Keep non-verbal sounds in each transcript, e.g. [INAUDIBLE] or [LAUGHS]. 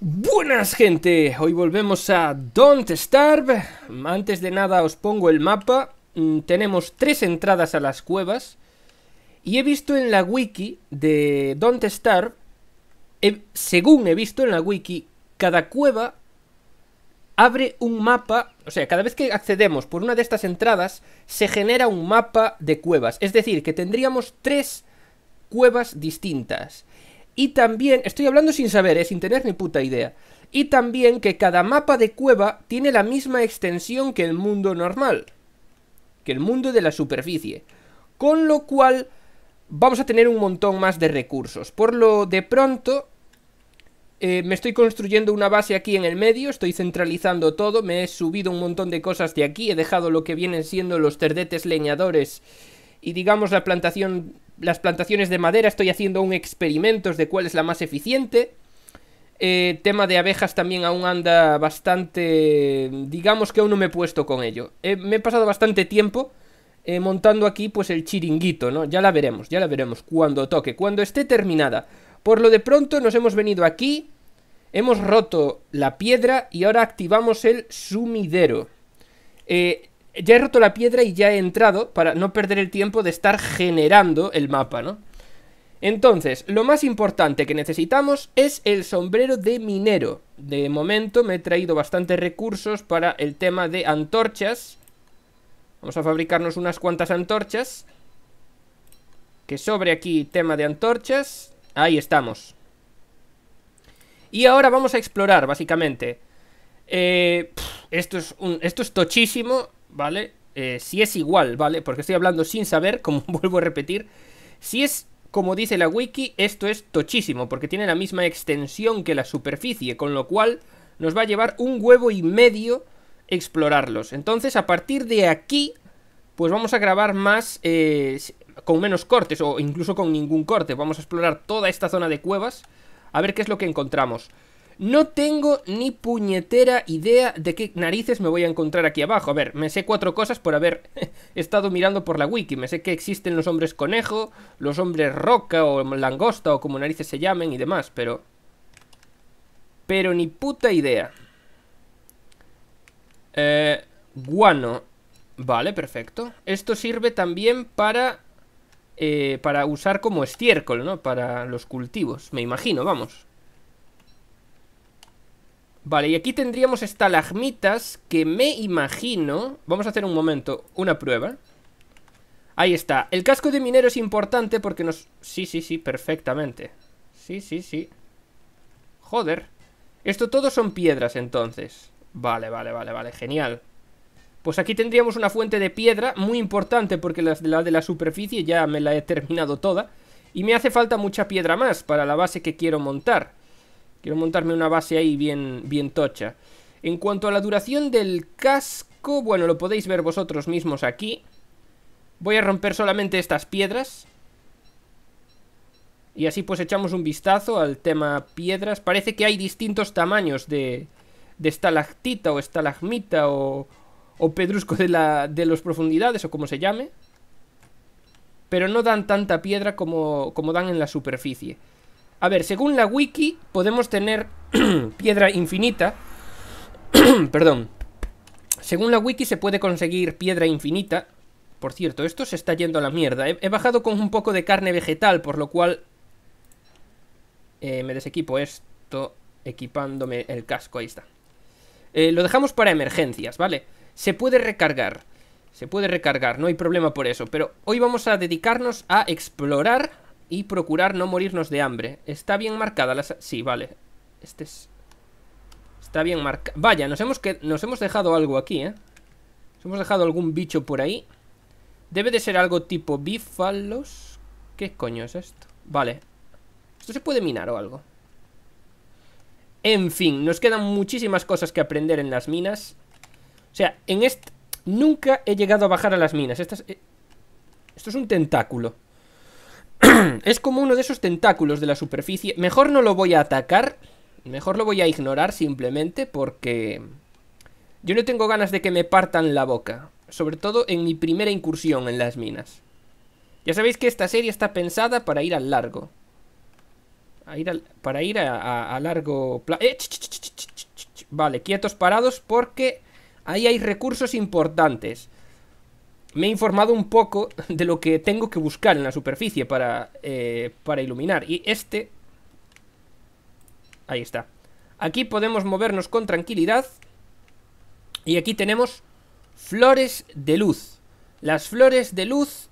Buenas gente, hoy volvemos a Don't Starve Antes de nada os pongo el mapa mm, Tenemos tres entradas a las cuevas Y he visto en la wiki de Don't Starve Según he visto en la wiki Cada cueva abre un mapa O sea, cada vez que accedemos por una de estas entradas Se genera un mapa de cuevas Es decir, que tendríamos tres cuevas distintas y también, estoy hablando sin saber, eh, sin tener ni puta idea. Y también que cada mapa de cueva tiene la misma extensión que el mundo normal. Que el mundo de la superficie. Con lo cual vamos a tener un montón más de recursos. Por lo de pronto, eh, me estoy construyendo una base aquí en el medio, estoy centralizando todo, me he subido un montón de cosas de aquí, he dejado lo que vienen siendo los terdetes leñadores y digamos la plantación las plantaciones de madera, estoy haciendo un experimentos de cuál es la más eficiente. Eh, tema de abejas también aún anda bastante... digamos que aún no me he puesto con ello. Eh, me he pasado bastante tiempo eh, montando aquí pues el chiringuito, ¿no? Ya la veremos, ya la veremos cuando toque, cuando esté terminada. Por lo de pronto nos hemos venido aquí, hemos roto la piedra y ahora activamos el sumidero. Eh, ya he roto la piedra y ya he entrado para no perder el tiempo de estar generando el mapa, ¿no? Entonces, lo más importante que necesitamos es el sombrero de minero. De momento me he traído bastantes recursos para el tema de antorchas. Vamos a fabricarnos unas cuantas antorchas. Que sobre aquí tema de antorchas. Ahí estamos. Y ahora vamos a explorar, básicamente. Eh, esto, es esto es tochísimo. ¿vale? Eh, si es igual, ¿vale? Porque estoy hablando sin saber, [LAUGHS] como vuelvo a repetir. Si es como dice la wiki, esto es tochísimo, porque tiene la misma extensión que la superficie, con lo cual nos va a llevar un huevo y medio explorarlos. Entonces, a partir de aquí, pues vamos a grabar más eh, con menos cortes, o incluso con ningún corte. Vamos a explorar toda esta zona de cuevas, a ver qué es lo que encontramos. No tengo ni puñetera idea de qué narices me voy a encontrar aquí abajo. A ver, me sé cuatro cosas por haber [LAUGHS] estado mirando por la wiki. Me sé que existen los hombres conejo, los hombres roca o langosta o como narices se llamen y demás, pero... Pero ni puta idea. Eh, guano. Vale, perfecto. Esto sirve también para... Eh, para usar como estiércol, ¿no? Para los cultivos, me imagino, vamos. Vale, y aquí tendríamos estalagmitas que me imagino... Vamos a hacer un momento una prueba. Ahí está. El casco de minero es importante porque nos... Sí, sí, sí, perfectamente. Sí, sí, sí. Joder. Esto todo son piedras, entonces. Vale, vale, vale, vale. Genial. Pues aquí tendríamos una fuente de piedra muy importante porque la de la, de la superficie ya me la he terminado toda. Y me hace falta mucha piedra más para la base que quiero montar. Quiero montarme una base ahí bien, bien tocha. En cuanto a la duración del casco, bueno, lo podéis ver vosotros mismos aquí. Voy a romper solamente estas piedras. Y así pues echamos un vistazo al tema piedras. Parece que hay distintos tamaños de, de estalactita o estalagmita o, o pedrusco de, la, de las profundidades o como se llame. Pero no dan tanta piedra como, como dan en la superficie. A ver, según la wiki, podemos tener [CLEARS THROAT] piedra infinita. [CLEARS THROAT] Perdón. Según la wiki se puede conseguir piedra infinita. Por cierto, esto se está yendo a la mierda. He, bajado con un poco de carne vegetal, por lo cual... Eh, me desequipo esto equipándome el casco. Ahí está. Eh, lo dejamos para emergencias, ¿vale? Se puede recargar. Se puede recargar, no hay problema por eso. Pero hoy vamos a dedicarnos a explorar y procurar no morirnos de hambre. ¿Está bien marcada la... Sí, vale. Este es... Está bien marcada. Vaya, nos hemos, que... nos hemos dejado algo aquí, ¿eh? Nos hemos dejado algún bicho por ahí. Debe de ser algo tipo bífalos. ¿Qué coño es esto? Vale. Esto se puede minar o algo. En fin, nos quedan muchísimas cosas que aprender en las minas. O sea, en este... Nunca he llegado a bajar a las minas. Eh, esto es un tentáculo. [CLEARS THROAT] es como uno de esos tentáculos de la superficie. Mejor no lo voy a atacar. Mejor lo voy a ignorar simplemente porque... Yo no tengo ganas de que me partan la boca. Sobre todo en mi primera incursión en las minas. Ya sabéis que esta serie está pensada para ir al largo. para ir a, largo... Eh, vale, quietos parados porque ahí hay recursos importantes me he informado un poco de lo que tengo que buscar en la superficie para, eh, para iluminar. Y este... Ahí está. Aquí podemos movernos con tranquilidad. Y aquí tenemos flores de luz. Las flores de luz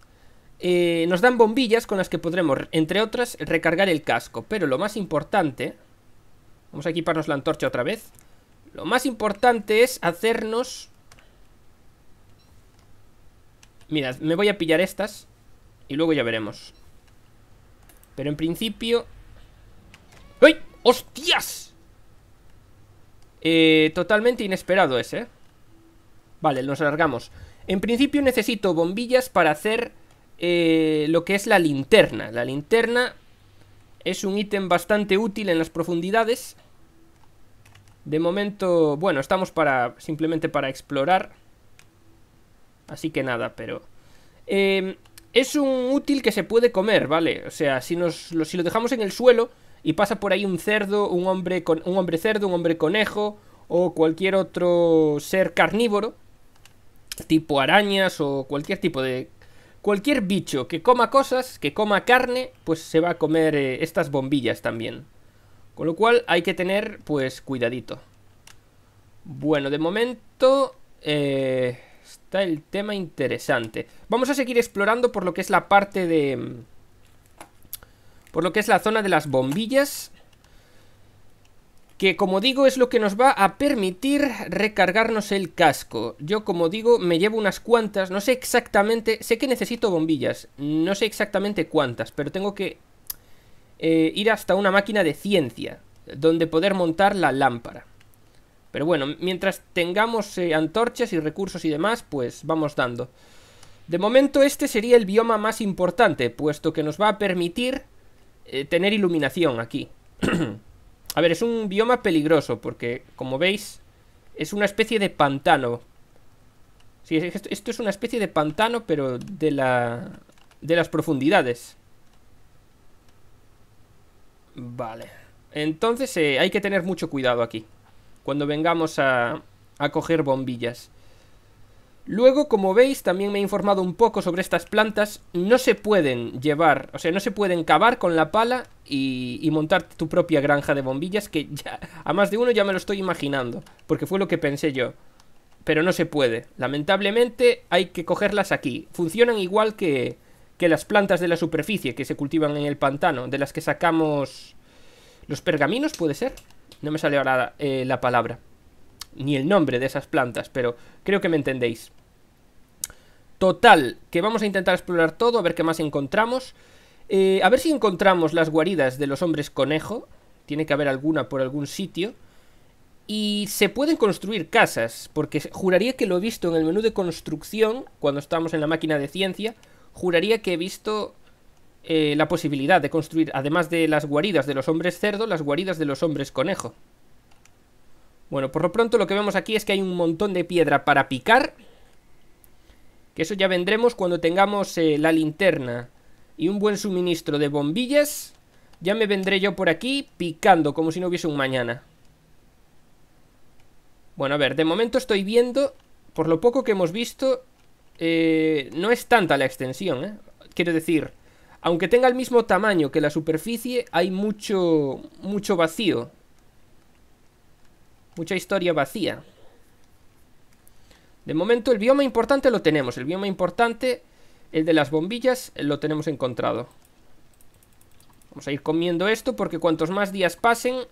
eh, nos dan bombillas con las que podremos, entre otras, recargar el casco. Pero lo más importante... Vamos a equiparnos la antorcha otra vez. Lo más importante es hacernos Mira, me voy a pillar estas Y luego ya veremos Pero en principio ¡Ay! ¡Hostias! Eh, totalmente inesperado ese ¿eh? Vale, nos alargamos En principio necesito bombillas para hacer eh, Lo que es la linterna La linterna es un ítem bastante útil en las profundidades De momento, bueno, estamos para simplemente para explorar Así que nada, pero... Em, es un útil que se puede comer, ¿vale? O sea, si, nos, lo, si lo dejamos en el suelo y pasa por ahí un cerdo, un hombre, con, un hombre cerdo, un hombre conejo o cualquier otro ser carnívoro, tipo arañas o cualquier tipo de... Cualquier bicho que coma cosas, que coma carne, pues se va a comer eh, estas bombillas también. Con lo cual hay que tener, pues, cuidadito. Bueno, de momento... Eh, Está el tema interesante. Vamos a seguir explorando por lo que es la parte de... Mm, por lo que es la zona de las bombillas. Que como digo es lo que nos va a permitir recargarnos el casco. Yo como digo me llevo unas cuantas, no sé exactamente, sé que necesito bombillas, no sé exactamente cuántas, pero tengo que eh, ir hasta una máquina de ciencia, donde poder montar la lámpara. Pero bueno, mientras tengamos eh, antorchas y recursos y demás, pues vamos dando. De momento este sería el bioma más importante, puesto que nos va a permitir eh, tener iluminación aquí. [CLEARS THROAT] a ver, es un bioma peligroso, porque como veis es una especie de pantano. Sí, esto, es una especie de pantano, pero de la... de las profundidades. Vale. Entonces eh, hay que tener mucho cuidado aquí cuando vengamos a, a coger bombillas. Luego, como veis, también me he informado un poco sobre estas plantas. No se pueden llevar, o sea, no se pueden cavar con la pala y, y, montar tu propia granja de bombillas, que ya, a más de uno ya me lo estoy imaginando, porque fue lo que pensé yo. Pero no se puede. Lamentablemente hay que cogerlas aquí. Funcionan igual que, que las plantas de la superficie que se cultivan en el pantano, de las que sacamos los pergaminos, ¿puede ser? No me sale ahora eh, la palabra. Ni el nombre de esas plantas, pero creo que me entendéis. Total, que vamos a intentar explorar todo, a ver qué más encontramos. Eh, a ver si encontramos las guaridas de los hombres conejo. Tiene que haber alguna por algún sitio. Y se pueden construir casas, porque juraría que lo he visto en el menú de construcción, cuando estábamos en la máquina de ciencia, juraría que he visto eh, la posibilidad de construir, además de las guaridas de los hombres cerdo, las guaridas de los hombres conejo. Bueno, por lo pronto lo que vemos aquí es que hay un montón de piedra para picar. Que eso ya vendremos cuando tengamos eh, la linterna y un buen suministro de bombillas. Ya me vendré yo por aquí picando, como si no hubiese un mañana. Bueno, a ver, de momento estoy viendo, por lo poco que hemos visto, eh, no es tanta la extensión, Quiero decir, aunque tenga el mismo tamaño que la superficie, hay mucho, mucho vacío. Mucha historia vacía. De momento el bioma importante lo tenemos. El bioma importante, el de las bombillas, lo tenemos encontrado. Vamos a ir comiendo esto porque cuantos más días pasen,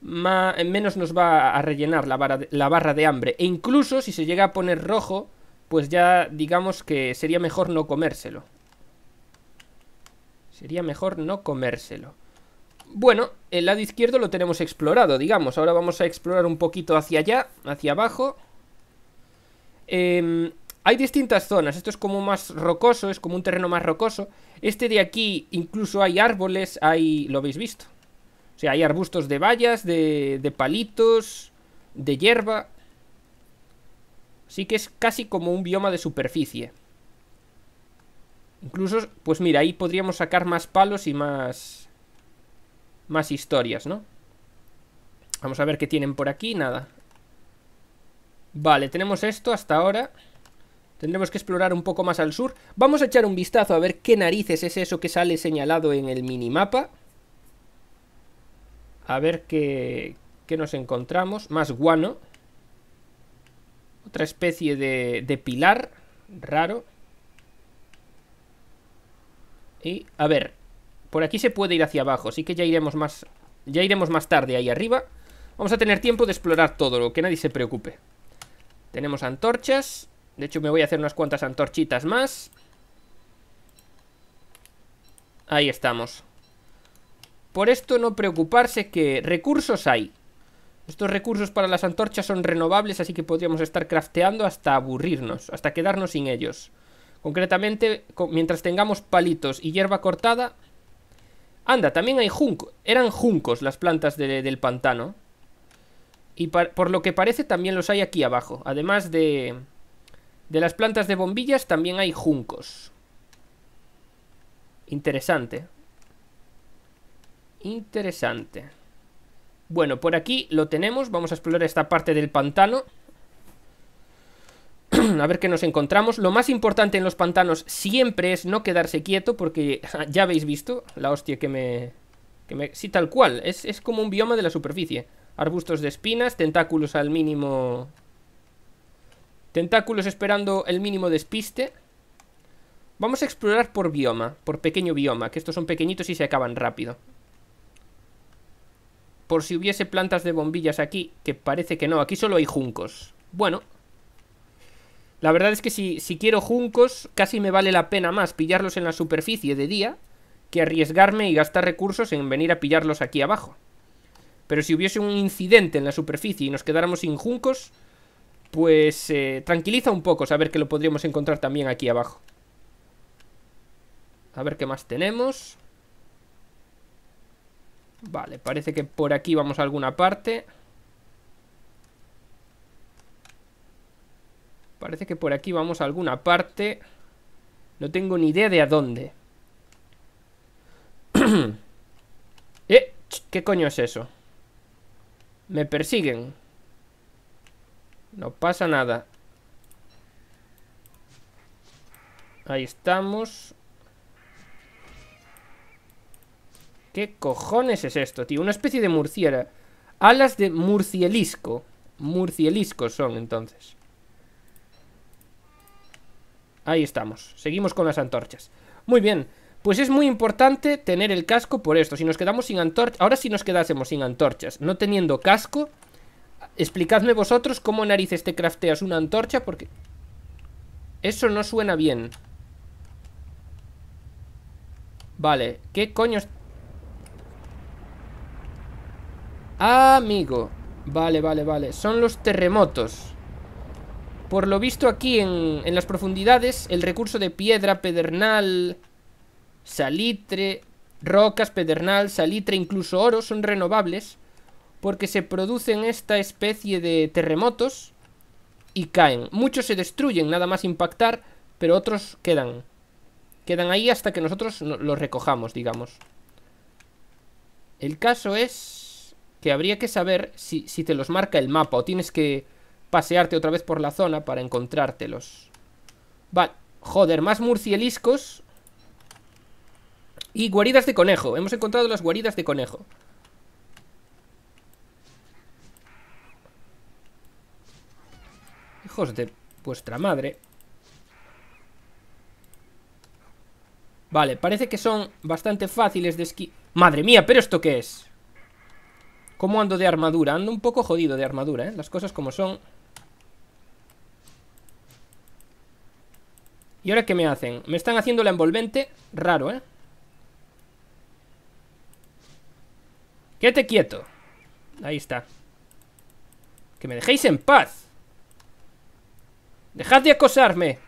más, eh, menos nos va a rellenar la barra de hambre. E incluso si se llega a poner rojo, pues ya digamos que sería mejor no comérselo. Sería mejor no comérselo. Bueno, el lado izquierdo lo tenemos explorado, digamos. Ahora vamos a explorar un poquito hacia allá, hacia abajo. Em, hay distintas zonas. Esto es como más rocoso, es como un terreno más rocoso. Este de aquí incluso hay árboles, hay... ¿Lo habéis visto? O sea, hay arbustos de vallas, de, de palitos, de hierba. Así que es casi como un bioma de superficie. Incluso, pues mira, ahí podríamos sacar más palos y más... Más historias, ¿no? Vamos a ver qué tienen por aquí, nada. Vale, tenemos esto hasta ahora. Tendremos que explorar un poco más al sur. Vamos a echar un vistazo a ver qué narices es eso que sale señalado en el minimapa. A ver qué, qué nos encontramos. Más guano. Otra especie de, de pilar. Raro. Y, a ver, por aquí se puede ir hacia abajo, así que ya iremos más, ya iremos más tarde ahí arriba. Vamos a tener tiempo de explorar todo, lo que nadie se preocupe. Tenemos antorchas. De hecho, me voy a hacer unas cuantas antorchitas más. Ahí estamos. Por esto no preocuparse que recursos hay. Estos recursos para las antorchas son renovables, así que podríamos estar crafteando hasta aburrirnos, hasta quedarnos sin ellos. Concretamente, mientras tengamos palitos y hierba cortada... Anda, también hay juncos. Eran juncos las plantas del pantano. Y por lo que parece también los hay aquí abajo. Además de... De las plantas de bombillas también hay juncos. Interesante. Interesante. Bueno, por aquí lo tenemos. Vamos a explorar esta parte del pantano. [CLEARS THROAT] a ver qué nos encontramos. Lo más importante en los pantanos siempre es no quedarse quieto, porque [LAUGHS] ya habéis visto la hostia que me... Que me sí, tal cual, es, es como un bioma de la superficie. Arbustos de espinas, tentáculos al mínimo... Tentáculos esperando el mínimo despiste. Vamos a explorar por bioma, por pequeño bioma, que estos son pequeñitos y se acaban rápido. Por si hubiese plantas de bombillas aquí, que parece que no, aquí solo hay juncos. Bueno, la verdad es que si, si quiero juncos, casi me vale la pena más pillarlos en la superficie de día que arriesgarme y gastar recursos en venir a pillarlos aquí abajo. Pero si hubiese un incidente en la superficie y nos quedáramos sin juncos, pues eh, tranquiliza un poco saber que lo podríamos encontrar también aquí abajo. A ver qué más tenemos. Vale, parece que por aquí vamos a alguna parte. Parece que por aquí vamos a alguna parte. No tengo ni idea de a dónde. [CLEARS THROAT] Eh, ¿Qué coño es eso? Me persiguen. No pasa nada. Ahí estamos. ¿Qué cojones es esto, tío? Una especie de murciera. Alas de murcielisco. Murcieliscos son, entonces. Ahí estamos, seguimos con las antorchas Muy bien, pues es muy importante tener el casco por esto Si nos quedamos sin antorchas, ahora si nos quedásemos sin antorchas No teniendo casco Explicadme vosotros cómo narices te crafteas una antorcha Porque eso no suena bien Vale, ¿qué coño? Amigo Vale, vale, vale Son los terremotos por lo visto aquí en, las profundidades, el recurso de piedra, pedernal, salitre, rocas, pedernal, salitre, incluso oro, son renovables. Porque se producen esta especie de terremotos y caen. Muchos se destruyen, nada más impactar, pero otros quedan. Quedan ahí hasta que nosotros los recojamos, digamos. El caso es que habría que saber si, si, te los marca el mapa o tienes que pasearte otra vez por la zona para encontrártelos. Vale, joder, más murcieliscos. Y guaridas de conejo. Hemos encontrado las guaridas de conejo. Hijos de vuestra madre. Vale, parece que son bastante fáciles de esquí... ¡Madre mía! ¿Pero esto qué es? ¿Cómo ando de armadura? Ando un poco jodido de armadura, ¿eh? Las cosas como son... ¿Y ahora qué me hacen? Me están haciendo la envolvente Raro, ¿eh? Quédate quieto Ahí está Que me dejéis en paz Dejad de acosarme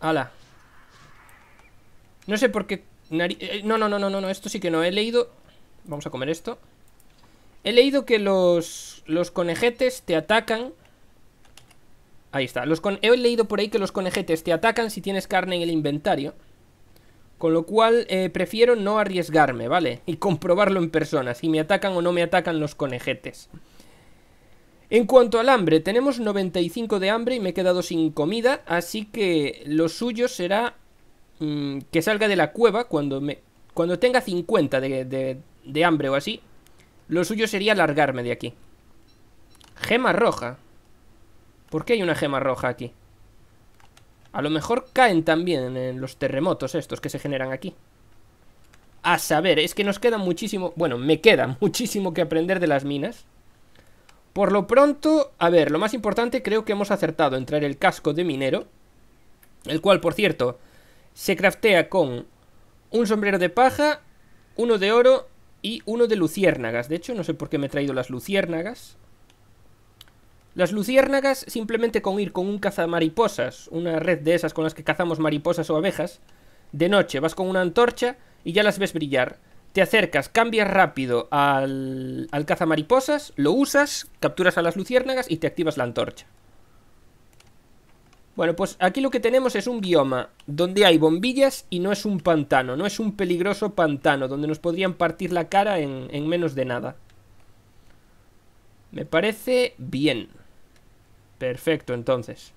¡Hala! No sé por qué eh, No, no, no, no, no, esto sí que no He leído Vamos a comer esto He leído que los, los conejetes te atacan Ahí está. Los con... He leído por ahí que los conejetes te atacan si tienes carne en el inventario. Con lo cual eh, prefiero no arriesgarme, ¿vale? Y comprobarlo en persona, si me atacan o no me atacan los conejetes. En cuanto al hambre, tenemos 95 de hambre y me he quedado sin comida, así que lo suyo será mm, que salga de la cueva cuando, me... cuando tenga 50 de, de hambre o así. Lo suyo sería largarme de aquí. Gema roja. ¿Por qué hay una gema roja aquí? A lo mejor caen también en los terremotos estos que se generan aquí. A saber, es que nos queda muchísimo... Bueno, me queda [LAUGHS] muchísimo que aprender de las minas. Por lo pronto, a ver, lo más importante creo que hemos acertado en traer el casco de minero. El cual, por cierto, se craftea con un sombrero de paja, uno de oro y uno de luciérnagas. De hecho, no sé por qué me he traído las luciérnagas. Las luciérnagas, simplemente con ir con un cazamariposas, una red de esas con las que cazamos mariposas o abejas, de noche vas con una antorcha y ya las ves brillar. Te acercas, cambias rápido al, al cazamariposas, lo usas, capturas a las luciérnagas y te activas la antorcha. Bueno, pues aquí lo que tenemos es un bioma donde hay bombillas y no es un pantano, no es un peligroso pantano, donde nos podrían partir la cara en menos de nada. Me parece bien. Perfecto, entonces.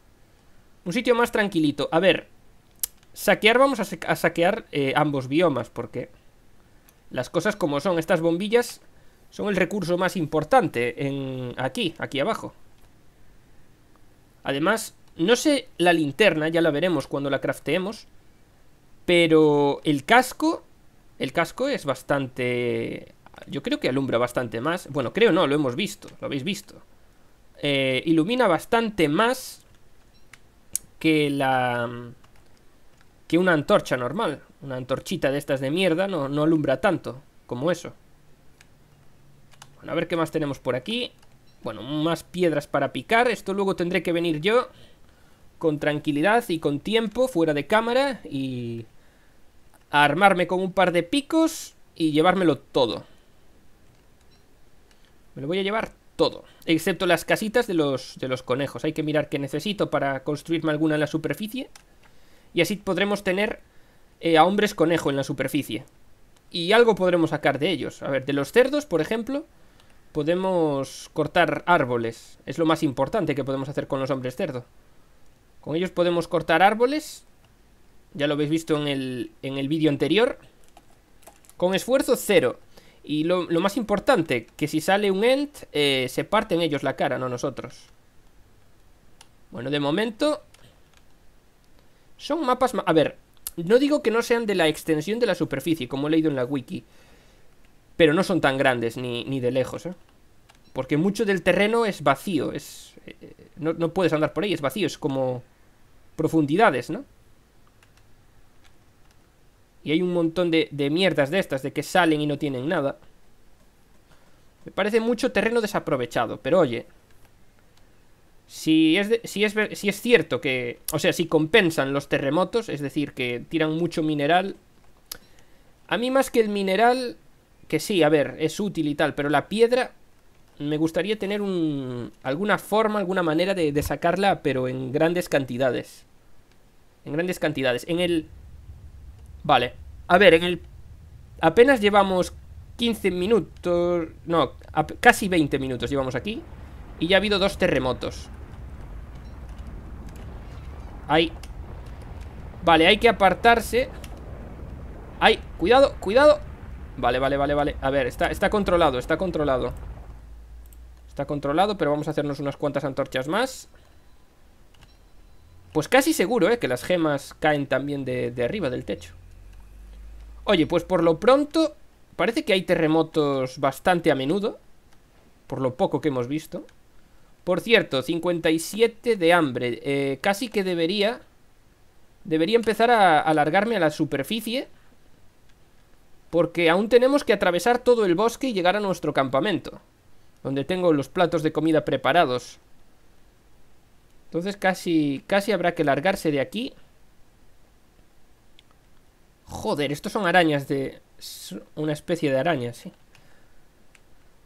Un sitio más tranquilito. A ver. Saquear, vamos a, saquear eh, ambos biomas, porque... Las cosas como son, estas bombillas son el recurso más importante en aquí, aquí abajo. Además, no sé la linterna, ya la veremos cuando la crafteemos, pero el casco, el casco es bastante... Yo creo que alumbra bastante más. Bueno, creo no, lo hemos visto, lo habéis visto. Eh, ilumina bastante más que la... que una antorcha normal. Una antorchita de estas de mierda no, no alumbra tanto como eso. Bueno, a ver qué más tenemos por aquí. Bueno, más piedras para picar. Esto luego tendré que venir yo con tranquilidad y con tiempo fuera de cámara y armarme con un par de picos y llevármelo todo. Me lo voy a llevar todo, excepto las casitas de los, de los conejos. Hay que mirar qué necesito para construirme alguna en la superficie. Y así podremos tener eh, a hombres conejo en la superficie. Y algo podremos sacar de ellos. A ver, de los cerdos, por ejemplo, podemos cortar árboles. Es lo más importante que podemos hacer con los hombres cerdo. Con ellos podemos cortar árboles. Ya lo habéis visto en el, en el vídeo anterior. Con esfuerzo cero. Y lo, más importante, que si sale un end, eh, se parten ellos la cara, no nosotros. Bueno, de momento... Son mapas... a ver, no digo que no sean de la extensión de la superficie, como he leído en la wiki. Pero no son tan grandes, ni, ni de lejos, ¿eh? Porque mucho del terreno es vacío, es... Eh, no, no puedes andar por ahí, es vacío, es como... Profundidades, ¿no? Y hay un montón de, de mierdas de estas, de que salen y no tienen nada. Me parece mucho terreno desaprovechado, pero oye, si es, si, es, si es, cierto que, o sea, si compensan los terremotos, es decir, que tiran mucho mineral, a mí más que el mineral, que sí, a ver, es útil y tal, pero la piedra, me gustaría tener un, alguna forma, alguna manera de sacarla, pero en grandes cantidades. En grandes cantidades. En el, Vale. A ver, en el... Apenas llevamos 15 minutos... No, casi 20 minutos llevamos aquí. Y ya ha habido dos terremotos. Ahí. Vale, hay que apartarse. Ahí. Cuidado, cuidado. Vale, vale, vale, vale. A ver, está, está controlado, está controlado. Está controlado, pero vamos a hacernos unas cuantas antorchas más. Pues casi seguro, ¿eh? Que las gemas caen también de arriba del techo. Oye, pues por lo pronto parece que hay terremotos bastante a menudo, por lo poco que hemos visto. Por cierto, 57 de hambre. Eh, casi que debería... Debería empezar a alargarme a la superficie. Porque aún tenemos que atravesar todo el bosque y llegar a nuestro campamento. Donde tengo los platos de comida preparados. Entonces casi, casi habrá que largarse de aquí. Joder, estos son arañas de... Una especie de araña, sí.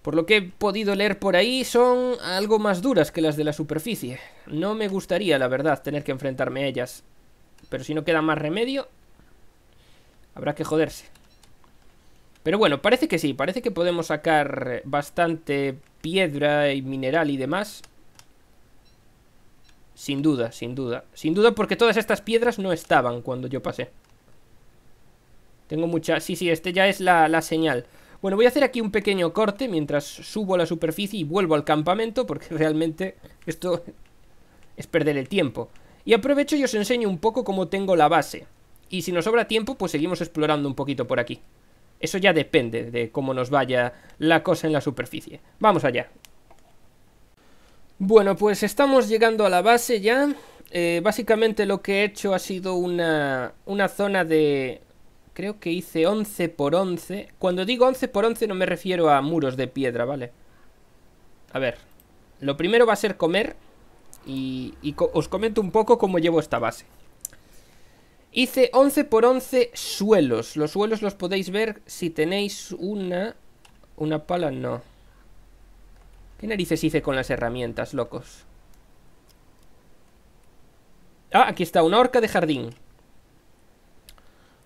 Por lo que he podido leer por ahí, son algo más duras que las de la superficie. No me gustaría, la verdad, tener que enfrentarme a ellas. Pero si no queda más remedio, habrá que joderse. Pero bueno, parece que sí, parece que podemos sacar bastante piedra y mineral y demás. Sin duda, sin duda. Sin duda porque todas estas piedras no estaban cuando yo pasé. Tengo mucha... Sí, sí, este ya es la, señal. Bueno, voy a hacer aquí un pequeño corte mientras subo a la superficie y vuelvo al campamento, porque [LAUGHS] realmente esto es perder el tiempo. Y aprovecho y os enseño un poco cómo tengo la base. Y si nos sobra tiempo, pues seguimos explorando un poquito por aquí. Eso ya depende de cómo nos vaya la cosa en la superficie. Vamos allá. Bueno, pues estamos llegando a la base ya. Eh, básicamente lo que he hecho ha sido una, una zona de, Creo que hice 11 por 11. Cuando digo 11 por 11 no me refiero a muros de piedra, ¿vale? A ver. Lo primero va a ser comer. Y, os comento un poco cómo llevo esta base. Hice 11 por 11 suelos. Los suelos los podéis ver si tenéis una... Una pala, no. ¿Qué narices hice con las herramientas, locos? Ah, aquí está, una horca de jardín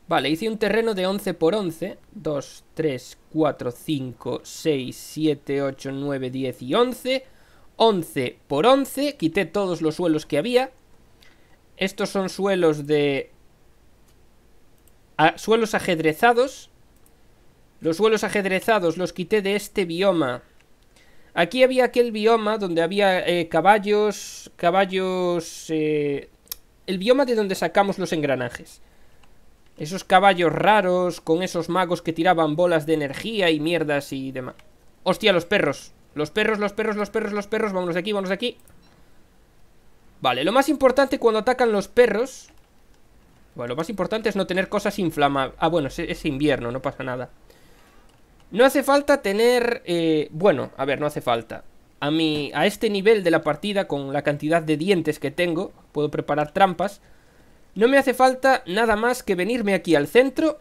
Vale, hice un terreno de 11 por 11. 2, 3, 4, 5, 6, 7, 8, 9, 10 y 11. 11 por 11. Quité todos los suelos que había. Estos son suelos de... A... Ah, suelos ajedrezados. Los suelos ajedrezados los quité de este bioma. Aquí había aquel bioma donde había eh, caballos... Caballos... Eh... el bioma de donde sacamos los engranajes. Esos caballos raros, con esos magos que tiraban bolas de energía y mierdas y demás. ¡Hostia, los perros! Los perros, los perros, los perros, los perros. Vámonos de aquí, vámonos de aquí. Vale, lo más importante cuando atacan los perros... Bueno, lo más importante es no tener cosas inflamables. Ah, bueno, es, invierno, no pasa nada. No hace falta tener... Eh, bueno, a ver, no hace falta. A, mí a este nivel de la partida, con la cantidad de dientes que tengo, puedo preparar trampas... No me hace falta nada más que venirme aquí al centro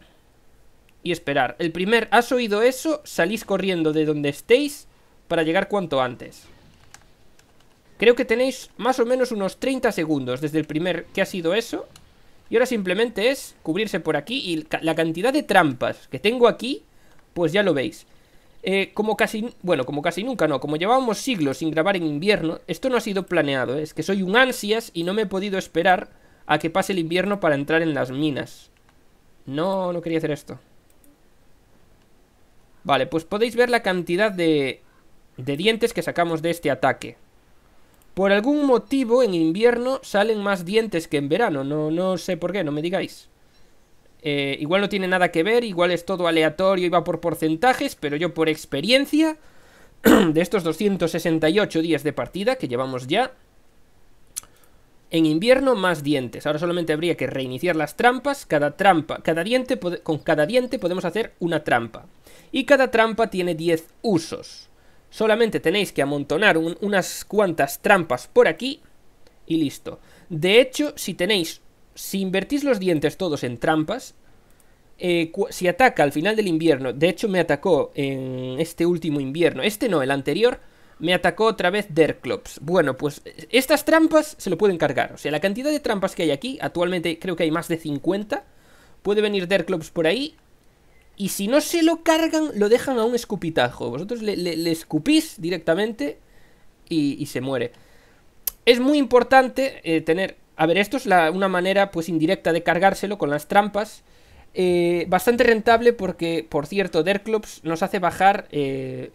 y esperar. El primer, ¿has oído eso? Salís corriendo de donde estéis para llegar cuanto antes. Creo que tenéis más o menos unos 30 segundos desde el primer que ha sido eso. Y ahora simplemente es cubrirse por aquí y la cantidad de trampas que tengo aquí, pues ya lo veis. Eh, como casi, bueno, como casi nunca no, como llevábamos siglos sin grabar en invierno, esto no ha sido planeado, ¿eh? es que soy un ansias y no me he podido esperar a que pase el invierno para entrar en las minas. No, no quería hacer esto. Vale, pues podéis ver la cantidad de, de dientes que sacamos de este ataque. Por algún motivo en invierno salen más dientes que en verano, no, no sé por qué, no me digáis. Eh, igual no tiene nada que ver, igual es todo aleatorio y va por porcentajes, pero yo por experiencia, [CLEARS THROAT] de estos 268 días de partida que llevamos ya, en invierno más dientes. Ahora solamente habría que reiniciar las trampas. Cada trampa, cada diente, con cada diente podemos hacer una trampa. Y cada trampa tiene 10 usos. Solamente tenéis que amontonar unas cuantas trampas por aquí y listo. De hecho, si tenéis, si invertís los dientes todos en trampas, eh, si ataca al final del invierno, de hecho me atacó en este último invierno, este no, el anterior, me atacó otra vez Derclops. Bueno, pues estas trampas se lo pueden cargar. O sea, la cantidad de trampas que hay aquí, actualmente creo que hay más de 50. Puede venir Derclops por ahí. Y si no se lo cargan, lo dejan a un escupitajo. Vosotros le, escupís directamente y, se muere. Es muy importante eh, tener... A ver, esto es una manera pues indirecta de cargárselo con las trampas. Eh, bastante rentable porque, por cierto, Derclops nos hace bajar... Eh,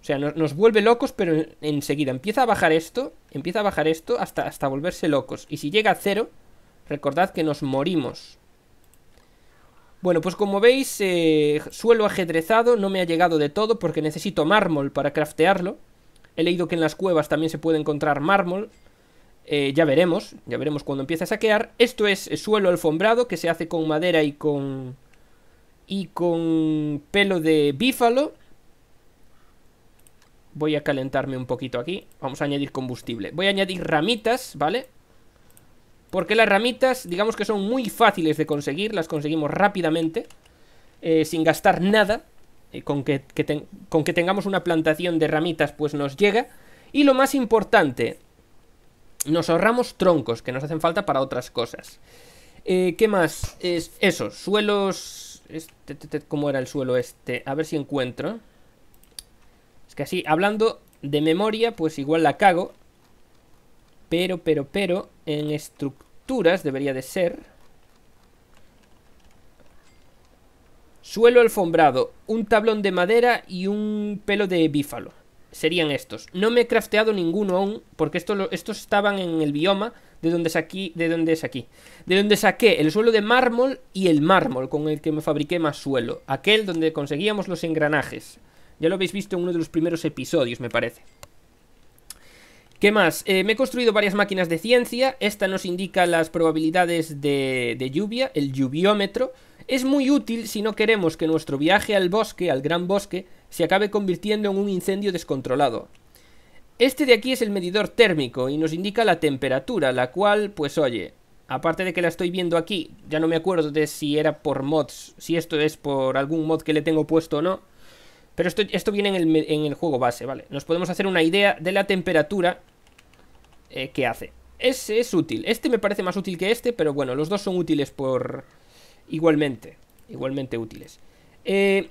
o sea, nos, vuelve locos, pero enseguida empieza a bajar esto, empieza a bajar esto hasta, hasta volverse locos. Y si llega a cero, recordad que nos morimos. Bueno, pues como veis, eh, suelo ajedrezado, no me ha llegado de todo porque necesito mármol para craftearlo. He leído que en las cuevas también se puede encontrar mármol. Eh, ya veremos, ya veremos cuando empiece a saquear. Esto es eh, suelo alfombrado que se hace con madera y con... y con pelo de bífalo. Voy a calentarme un poquito aquí Vamos a añadir combustible Voy a añadir ramitas, ¿vale? Porque las ramitas, digamos que son muy fáciles de conseguir Las conseguimos rápidamente eh, Sin gastar nada eh, con, que, con que tengamos una plantación de ramitas pues nos llega Y lo más importante Nos ahorramos troncos que nos hacen falta para otras cosas eh, ¿Qué más? Es eso, suelos... ¿Cómo era el suelo este? A ver si encuentro que así, hablando de memoria, pues igual la cago. Pero, pero, pero, en estructuras debería de ser. Suelo alfombrado, un tablón de madera y un pelo de bífalo. Serían estos. No me he crafteado ninguno aún, porque esto estos estaban en el bioma de donde, aquí de donde es aquí. De donde saqué el suelo de mármol y el mármol, con el que me fabriqué más suelo. Aquel donde conseguíamos los engranajes. Ya lo habéis visto en uno de los primeros episodios, me parece. ¿Qué más? Eh, me he construido varias máquinas de ciencia. Esta nos indica las probabilidades de, de lluvia, el lluviómetro. Es muy útil si no queremos que nuestro viaje al bosque, al gran bosque, se acabe convirtiendo en un incendio descontrolado. Este de aquí es el medidor térmico y nos indica la temperatura, la cual, pues oye, aparte de que la estoy viendo aquí, ya no me acuerdo de si era por mods, si esto es por algún mod que le tengo puesto o no, pero esto, viene en el, juego base, ¿vale? Nos podemos hacer una idea de la temperatura eh, que hace. Ese es útil. Este me parece más útil que este, pero bueno, los dos son útiles por... Igualmente. Igualmente útiles. Eh,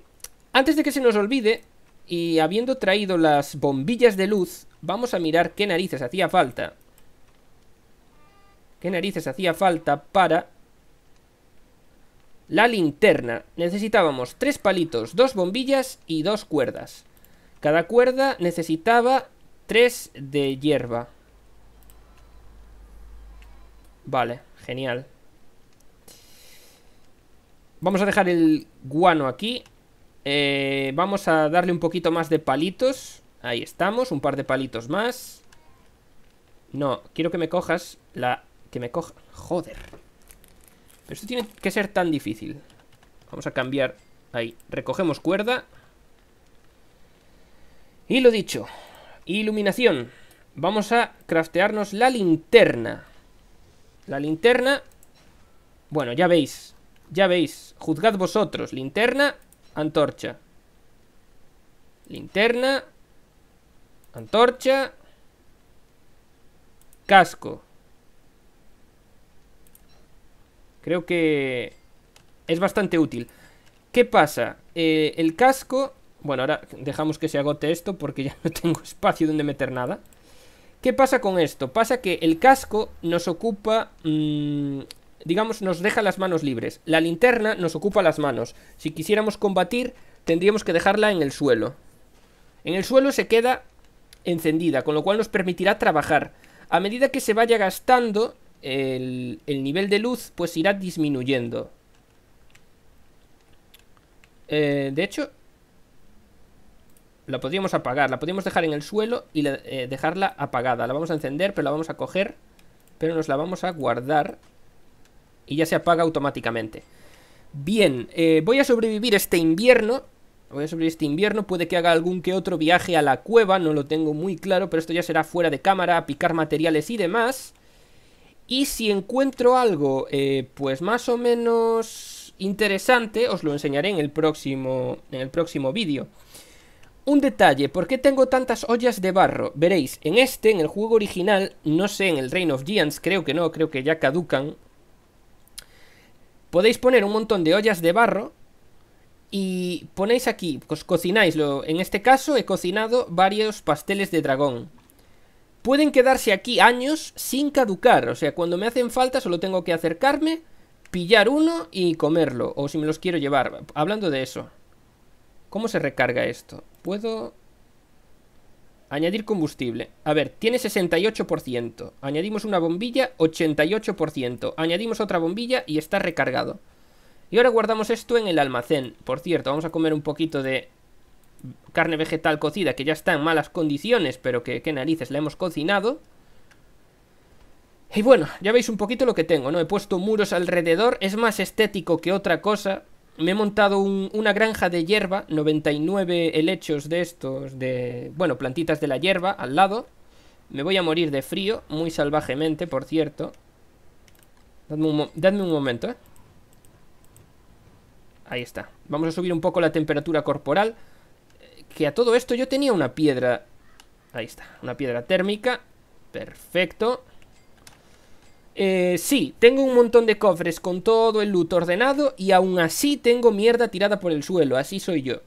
antes de que se nos olvide, y habiendo traído las bombillas de luz, vamos a mirar qué narices hacía falta. Qué narices hacía falta para la linterna necesitábamos tres palitos, dos bombillas y dos cuerdas. Cada cuerda necesitaba tres de hierba. Vale, genial. Vamos a dejar el guano aquí. Eh, vamos a darle un poquito más de palitos. Ahí estamos, un par de palitos más. No, quiero que me cojas la... Que me coja... Joder. Pero esto tiene que ser tan difícil. Vamos a cambiar ahí. Recogemos cuerda. Y lo dicho. Iluminación. Vamos a craftearnos la linterna. La linterna... Bueno, ya veis. Ya veis. Juzgad vosotros. Linterna, antorcha. Linterna. Antorcha. Casco. Creo que es bastante útil. ¿Qué pasa? Eh, el casco... Bueno, ahora dejamos que se agote esto porque ya [LAUGHS] no tengo espacio donde meter nada. ¿Qué pasa con esto? Pasa que el casco nos ocupa... Mm, digamos, nos deja las manos libres. La linterna nos ocupa las manos. Si quisiéramos combatir, tendríamos que dejarla en el suelo. En el suelo se queda encendida, con lo cual nos permitirá trabajar. A medida que se vaya gastando, el, nivel de luz pues irá disminuyendo. Eh, de hecho, la podríamos apagar, la podríamos dejar en el suelo y eh, dejarla apagada. La vamos a encender, pero la vamos a coger, pero nos la vamos a guardar y ya se apaga automáticamente. Bien, eh, voy a sobrevivir este invierno. Voy a sobrevivir este invierno, puede que haga algún que otro viaje a la cueva, no lo tengo muy claro, pero esto ya será fuera de cámara, picar materiales y demás. Y si encuentro algo, eh, pues más o menos interesante, os lo enseñaré en el próximo, en el próximo vídeo. Un detalle, ¿por qué tengo tantas ollas de barro? Veréis, en este, en el juego original, no sé, en el Reign of Giants, creo que no, creo que ya caducan. Podéis poner un montón de ollas de barro y ponéis aquí, os cocináis, en este caso he cocinado varios pasteles de dragón pueden quedarse aquí años sin caducar. O sea, cuando me hacen falta solo tengo que acercarme, pillar uno y comerlo. O si me los quiero llevar. Hablando de eso. ¿Cómo se recarga esto? Puedo... Añadir combustible. A ver, tiene 68%. Añadimos una bombilla, 88%. Añadimos otra bombilla y está recargado. Y ahora guardamos esto en el almacén. Por cierto, vamos a comer un poquito de carne vegetal cocida que ya está en malas condiciones, pero que qué narices la hemos cocinado. Y bueno, ya veis un poquito lo que tengo, ¿no? He puesto muros alrededor, es más estético que otra cosa. Me he montado una granja de hierba, 99 helechos de estos, de, bueno, plantitas de la hierba al lado. Me voy a morir de frío, muy salvajemente, por cierto. Dadme un, dadme un momento, ¿eh? Ahí está. Vamos a subir un poco la temperatura corporal. Que a todo esto yo tenía una piedra... Ahí está, una piedra térmica. Perfecto. Eh, sí, tengo un montón de cofres con todo el loot ordenado y aún así tengo mierda tirada por el suelo, así soy yo.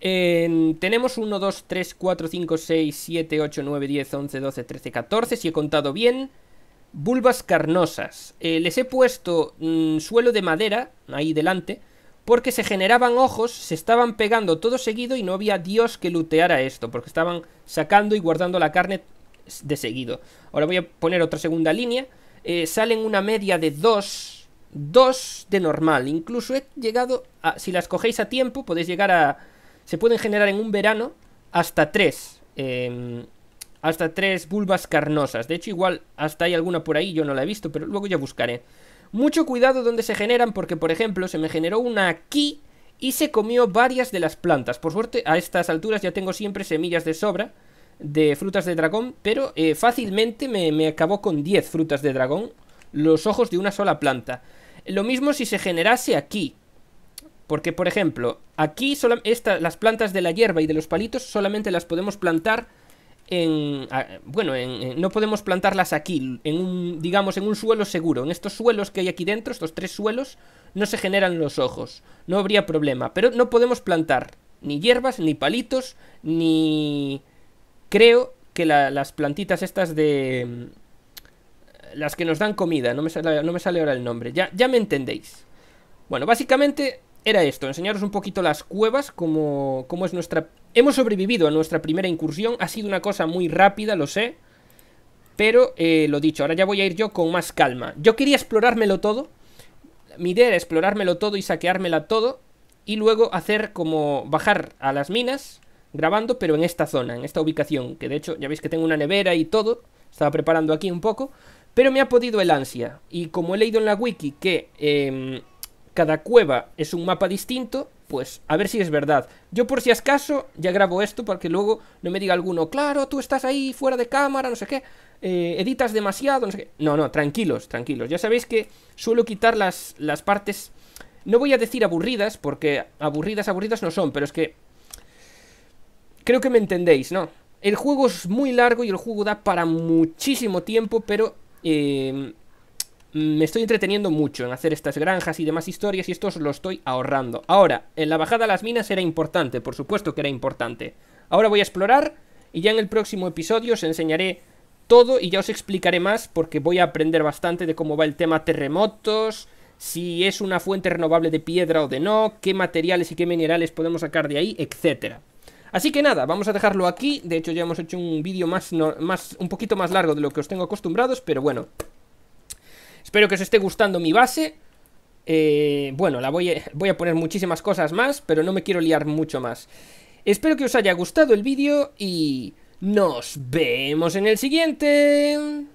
tenemos 1, 2, 3, 4, 5, 6, 7, 8, 9, 10, 11, 12, 13, 14, si he contado bien. Bulbas carnosas. Eh, les he puesto mm, suelo de madera, ahí delante, porque se generaban ojos, se estaban pegando todo seguido y no había Dios que luteara esto, porque estaban sacando y guardando la carne de seguido. Ahora voy a poner otra segunda línea. Eh, salen una media de dos, dos de normal. Incluso he llegado a, si las cogéis a tiempo, podéis llegar a... Se pueden generar en un verano hasta 3. Em, hasta tres bulbas carnosas. De hecho, igual hasta hay alguna por ahí, yo no la he visto, pero luego ya buscaré. Mucho cuidado donde se generan porque, por ejemplo, se me generó una aquí y se comió varias de las plantas. Por suerte, a estas alturas ya tengo siempre semillas de sobra de frutas de dragón, pero eh, fácilmente me, acabó con 10 frutas de dragón los ojos de una sola planta. Lo mismo si se generase aquí. Porque, por ejemplo, aquí solo, las plantas de la hierba y de los palitos solamente las podemos plantar en bueno, no podemos plantarlas aquí, en un digamos en un suelo seguro. En estos suelos que hay aquí dentro, estos tres suelos, no se generan los ojos, no habría problema, pero no podemos plantar ni hierbas, ni palitos, ni creo que las plantitas estas de mm, las que nos dan comida, no me sale, no ahora el nombre. Ya ya me entendéis. Bueno, básicamente era esto, enseñaros un poquito las cuevas, como cómo es nuestra... Hemos sobrevivido a nuestra primera incursión, ha sido una cosa muy rápida, lo sé, pero eh, lo dicho, ahora ya voy a ir yo con más calma. Yo quería explorármelo todo, mi idea era explorármelo todo y saqueármela todo, y luego hacer como bajar a las minas grabando, pero en esta zona, en esta ubicación, que de hecho ya veis que tengo una nevera y todo, estaba preparando aquí un poco, pero me ha podido el ansia, y como he leído en la wiki que... Eh, cada cueva es un mapa distinto, pues a ver si es verdad. Yo por si es caso ya grabo esto para que luego no me diga alguno, claro, tú estás ahí fuera de cámara, no sé qué, eh, editas demasiado, no sé qué. No, no, tranquilos, tranquilos. Ya sabéis que suelo quitar las, las partes, no voy a decir aburridas, porque aburridas, aburridas no son, pero es que... Creo que me entendéis, ¿no? El juego es muy largo y el juego da para muchísimo tiempo, pero... Eh, me estoy entreteniendo mucho en hacer estas granjas y demás historias y esto os lo estoy ahorrando. Ahora, en la bajada a las minas era importante, por supuesto que era importante. Ahora voy a explorar y ya en el próximo episodio os enseñaré todo y ya os explicaré más porque voy a aprender bastante de cómo va el tema terremotos, si es una fuente renovable de piedra o de no, qué materiales y qué minerales podemos sacar de ahí, etcétera. Así que nada, vamos a dejarlo aquí. De hecho, ya hemos hecho un vídeo más, más, un poquito más largo de lo que os tengo acostumbrados, pero bueno, Espero que os esté gustando mi base. Eh, bueno, la voy [LAUGHS] voy a poner muchísimas cosas más, pero no me quiero liar mucho más. Espero que os haya gustado el vídeo y nos vemos en el siguiente.